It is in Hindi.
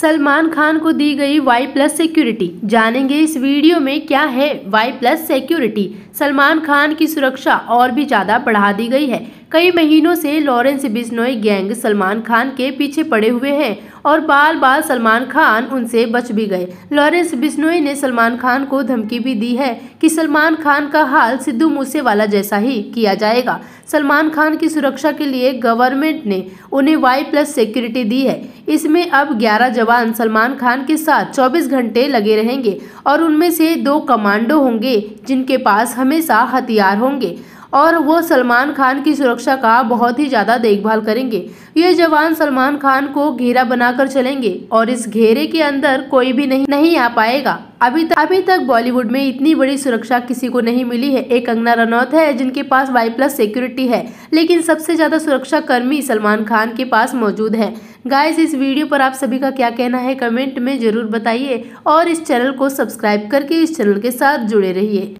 सलमान खान को दी गई वाई प्लस सिक्योरिटी जानेंगे इस वीडियो में क्या है Y plus security Salman Khan की सुरक्षा और भी ज़्यादा बढ़ा दी गई है कई महीनों से लॉरेंस बिजनोई गैंग सलमान खान के पीछे पड़े हुए हैं और बार बार सलमान खान उनसे बच भी गए लॉरेंस बिश्नोई ने सलमान खान को धमकी भी दी है कि सलमान खान का हाल सिद्धू मूसेवाला जैसा ही किया जाएगा सलमान खान की सुरक्षा के लिए गवर्नमेंट ने उन्हें वाई प्लस सिक्योरिटी दी है इसमें अब 11 जवान सलमान खान के साथ 24 घंटे लगे रहेंगे और उनमें से दो कमांडो होंगे जिनके पास हमेशा हथियार होंगे और वो सलमान खान की सुरक्षा का बहुत ही ज़्यादा देखभाल करेंगे ये जवान सलमान खान को घेरा बनाकर चलेंगे और इस घेरे के अंदर कोई भी नहीं नहीं आ पाएगा अभी तक अभी तक बॉलीवुड में इतनी बड़ी सुरक्षा किसी को नहीं मिली है एक कंगना रनौत है जिनके पास वाई प्लस सिक्योरिटी है लेकिन सबसे ज़्यादा सुरक्षा कर्मी सलमान खान के पास मौजूद है गाइस इस वीडियो पर आप सभी का क्या कहना है कमेंट में ज़रूर बताइए और इस चैनल को सब्सक्राइब करके इस चैनल के साथ जुड़े रहिए